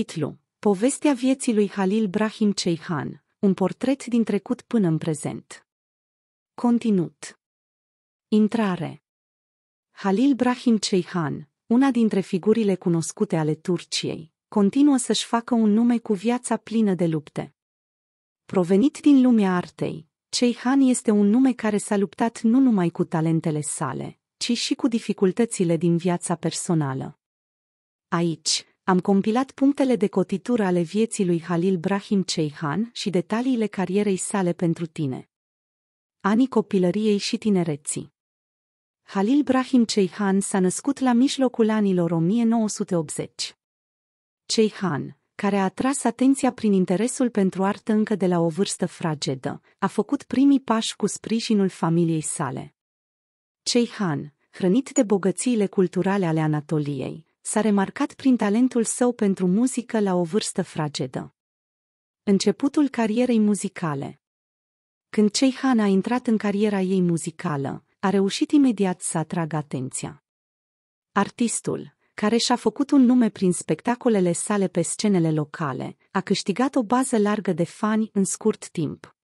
Titlu Povestea vieții lui Halil Brahim Ceihan, un portret din trecut până în prezent. Continut Intrare Halil Brahim Ceihan, una dintre figurile cunoscute ale Turciei, continuă să-și facă un nume cu viața plină de lupte. Provenit din lumea artei, Ceihan este un nume care s-a luptat nu numai cu talentele sale, ci și cu dificultățile din viața personală. Aici, am compilat punctele de cotitură ale vieții lui Halil Brahim Ceihan și detaliile carierei sale pentru tine. Anii copilăriei și tinereții Halil Brahim Ceihan s-a născut la mijlocul anilor 1980. Ceihan, care a atras atenția prin interesul pentru artă încă de la o vârstă fragedă, a făcut primii pași cu sprijinul familiei sale. Ceihan, hrănit de bogățiile culturale ale Anatoliei, s-a remarcat prin talentul său pentru muzică la o vârstă fragedă. Începutul carierei muzicale Când Han a intrat în cariera ei muzicală, a reușit imediat să atragă atenția. Artistul, care și-a făcut un nume prin spectacolele sale pe scenele locale, a câștigat o bază largă de fani în scurt timp.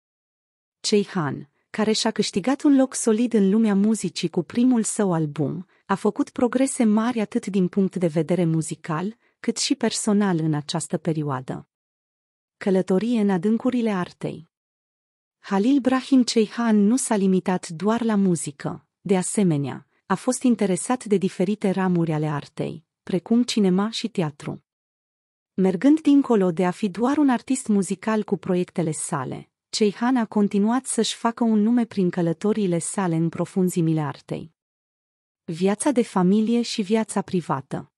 Han, care și-a câștigat un loc solid în lumea muzicii cu primul său album, a făcut progrese mari atât din punct de vedere muzical, cât și personal în această perioadă. Călătorie în adâncurile artei Halil Brahim Ceihan nu s-a limitat doar la muzică, de asemenea, a fost interesat de diferite ramuri ale artei, precum cinema și teatru. Mergând dincolo de a fi doar un artist muzical cu proiectele sale, Ceihan a continuat să-și facă un nume prin călătorile sale în profunzimile artei. Viața de familie și viața privată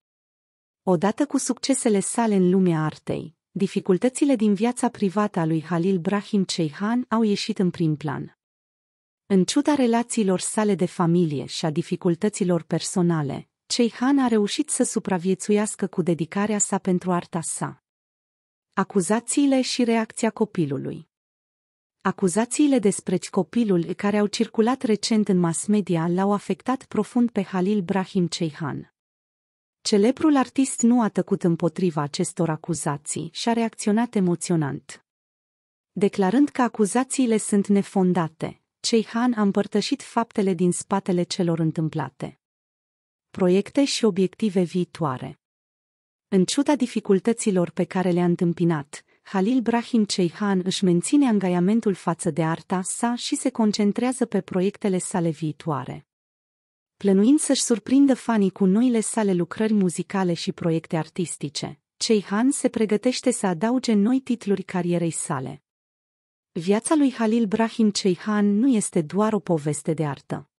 Odată cu succesele sale în lumea artei, dificultățile din viața privată a lui Halil Brahim Ceihan au ieșit în prim plan. În ciuda relațiilor sale de familie și a dificultăților personale, Ceihan a reușit să supraviețuiască cu dedicarea sa pentru arta sa. Acuzațiile și reacția copilului Acuzațiile despre copilul care au circulat recent în mass media l-au afectat profund pe Halil Brahim Ceihan. Celebrul artist nu a tăcut împotriva acestor acuzații și a reacționat emoționant. Declarând că acuzațiile sunt nefondate, Ceihan a împărtășit faptele din spatele celor întâmplate. Proiecte și obiective viitoare În ciuda dificultăților pe care le-a întâmpinat, Halil Brahim Ceihan își menține angajamentul față de arta sa și se concentrează pe proiectele sale viitoare. Plănuind să-și surprindă fanii cu noile sale lucrări muzicale și proiecte artistice, Ceihan se pregătește să adauge noi titluri carierei sale. Viața lui Halil Brahim Ceihan nu este doar o poveste de artă.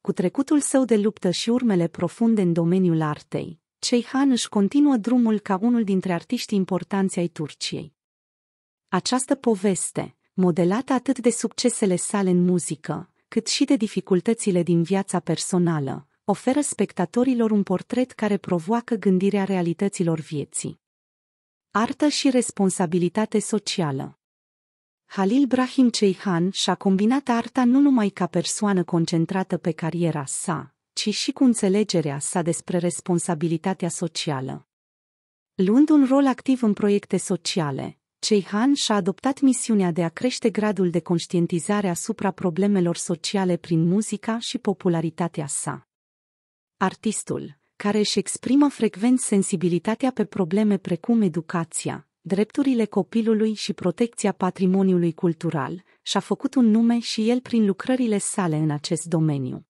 Cu trecutul său de luptă și urmele profunde în domeniul artei, Ceyhan își continuă drumul ca unul dintre artiștii importanți ai Turciei. Această poveste, modelată atât de succesele sale în muzică, cât și de dificultățile din viața personală, oferă spectatorilor un portret care provoacă gândirea realităților vieții. Artă și responsabilitate socială Halil Brahim Ceyhan și-a combinat arta nu numai ca persoană concentrată pe cariera sa, ci și cu înțelegerea sa despre responsabilitatea socială. Luând un rol activ în proiecte sociale, Han și-a adoptat misiunea de a crește gradul de conștientizare asupra problemelor sociale prin muzica și popularitatea sa. Artistul, care își exprimă frecvent sensibilitatea pe probleme precum educația, drepturile copilului și protecția patrimoniului cultural, și-a făcut un nume și el prin lucrările sale în acest domeniu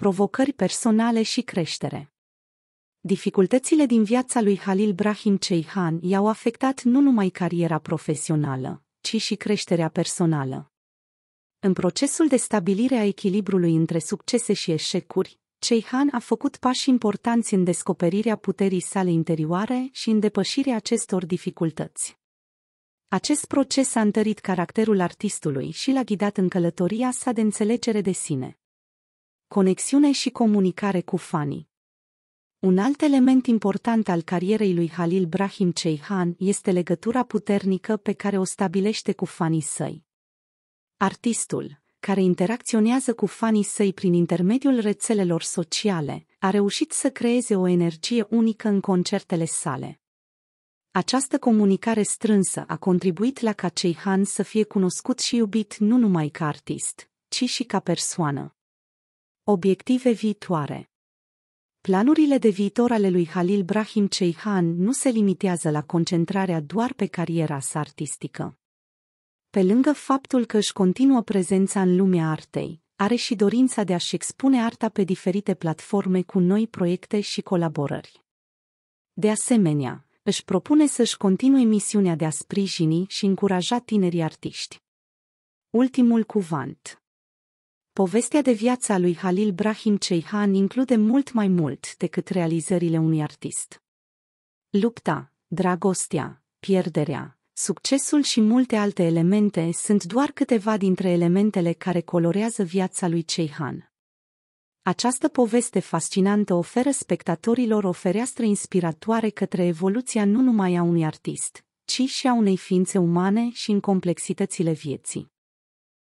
provocări personale și creștere. Dificultățile din viața lui Halil Brahim Ceihan i-au afectat nu numai cariera profesională, ci și creșterea personală. În procesul de stabilire a echilibrului între succese și eșecuri, Ceihan a făcut pași importanți în descoperirea puterii sale interioare și în depășirea acestor dificultăți. Acest proces a întărit caracterul artistului și l-a ghidat în călătoria sa de înțelegere de sine conexiune și comunicare cu fanii. Un alt element important al carierei lui Halil Brahim Ceihan este legătura puternică pe care o stabilește cu fanii săi. Artistul, care interacționează cu fanii săi prin intermediul rețelelor sociale, a reușit să creeze o energie unică în concertele sale. Această comunicare strânsă a contribuit la ca Ceihan să fie cunoscut și iubit nu numai ca artist, ci și ca persoană. Obiective viitoare Planurile de viitor ale lui Halil Brahim Ceihan nu se limitează la concentrarea doar pe cariera sa artistică. Pe lângă faptul că își continuă prezența în lumea artei, are și dorința de a-și expune arta pe diferite platforme cu noi proiecte și colaborări. De asemenea, își propune să-și continue misiunea de a sprijini și încuraja tinerii artiști. Ultimul cuvânt Povestea de viață a lui Halil Brahim Ceihan include mult mai mult decât realizările unui artist. Lupta, dragostea, pierderea, succesul și multe alte elemente sunt doar câteva dintre elementele care colorează viața lui Ceihan. Această poveste fascinantă oferă spectatorilor o fereastră inspiratoare către evoluția nu numai a unui artist, ci și a unei ființe umane și în complexitățile vieții.